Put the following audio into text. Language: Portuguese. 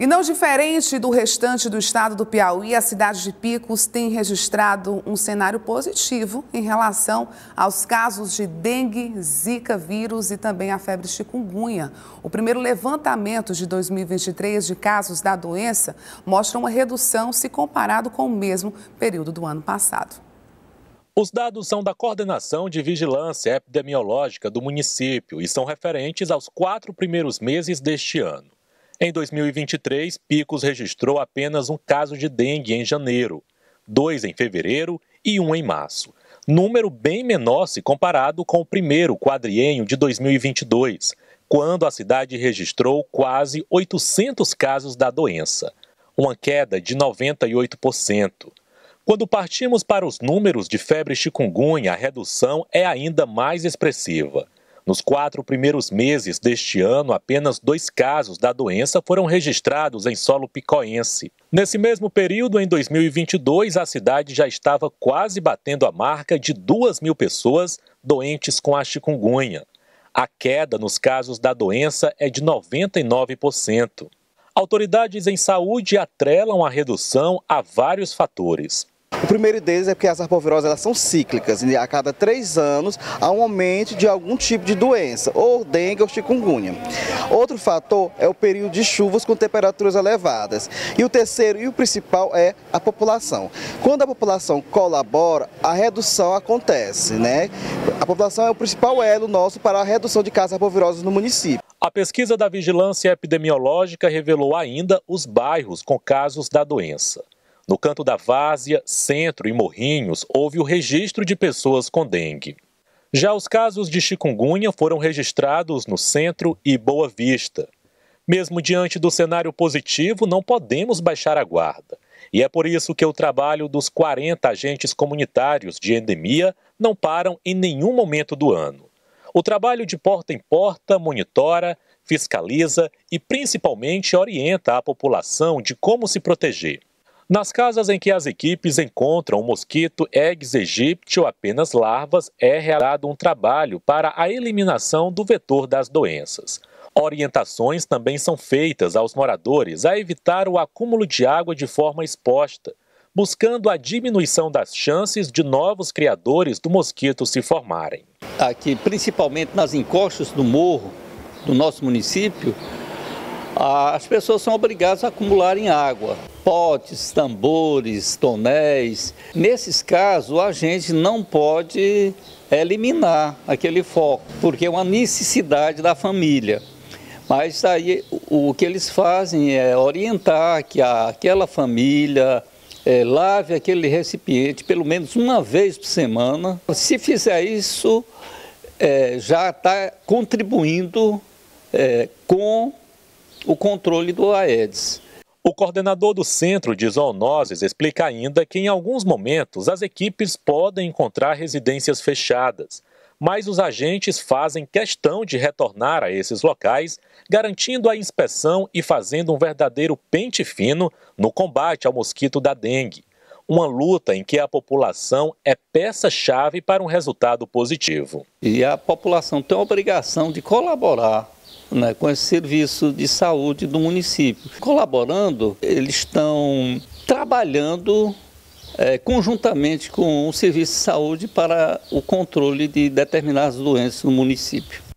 E não diferente do restante do estado do Piauí, a cidade de Picos tem registrado um cenário positivo em relação aos casos de dengue, zika vírus e também a febre chikungunya. O primeiro levantamento de 2023 de casos da doença mostra uma redução se comparado com o mesmo período do ano passado. Os dados são da Coordenação de Vigilância Epidemiológica do município e são referentes aos quatro primeiros meses deste ano. Em 2023, Picos registrou apenas um caso de dengue em janeiro, dois em fevereiro e um em março. Número bem menor se comparado com o primeiro quadriênio de 2022, quando a cidade registrou quase 800 casos da doença, uma queda de 98%. Quando partimos para os números de febre chikungunya, a redução é ainda mais expressiva. Nos quatro primeiros meses deste ano, apenas dois casos da doença foram registrados em solo picoense. Nesse mesmo período, em 2022, a cidade já estava quase batendo a marca de 2 mil pessoas doentes com a chikungunya. A queda nos casos da doença é de 99%. Autoridades em saúde atrelam a redução a vários fatores. O primeiro deles é porque as arboviroses elas são cíclicas né? a cada três anos há um aumento de algum tipo de doença, ou dengue ou chikungunya. Outro fator é o período de chuvas com temperaturas elevadas. E o terceiro e o principal é a população. Quando a população colabora, a redução acontece. Né? A população é o principal elo nosso para a redução de casos arboviroses no município. A pesquisa da vigilância epidemiológica revelou ainda os bairros com casos da doença. No canto da Várzea, Centro e Morrinhos, houve o registro de pessoas com dengue. Já os casos de chikungunya foram registrados no Centro e Boa Vista. Mesmo diante do cenário positivo, não podemos baixar a guarda. E é por isso que o trabalho dos 40 agentes comunitários de endemia não param em nenhum momento do ano. O trabalho de porta em porta monitora, fiscaliza e principalmente orienta a população de como se proteger. Nas casas em que as equipes encontram o mosquito Aedes aegypti ou apenas larvas, é realizado um trabalho para a eliminação do vetor das doenças. Orientações também são feitas aos moradores a evitar o acúmulo de água de forma exposta, buscando a diminuição das chances de novos criadores do mosquito se formarem. Aqui, principalmente nas encostas do morro do nosso município, as pessoas são obrigadas a acumularem água. Potes, tambores, tonéis. Nesses casos, a gente não pode eliminar aquele foco, porque é uma necessidade da família. Mas aí o que eles fazem é orientar que aquela família é, lave aquele recipiente pelo menos uma vez por semana. Se fizer isso, é, já está contribuindo é, com o controle do Aedes. O coordenador do Centro de Zoonoses explica ainda que, em alguns momentos, as equipes podem encontrar residências fechadas, mas os agentes fazem questão de retornar a esses locais, garantindo a inspeção e fazendo um verdadeiro pente fino no combate ao mosquito da dengue. Uma luta em que a população é peça-chave para um resultado positivo. E a população tem a obrigação de colaborar né, com esse serviço de saúde do município. Colaborando, eles estão trabalhando é, conjuntamente com o serviço de saúde para o controle de determinadas doenças no município.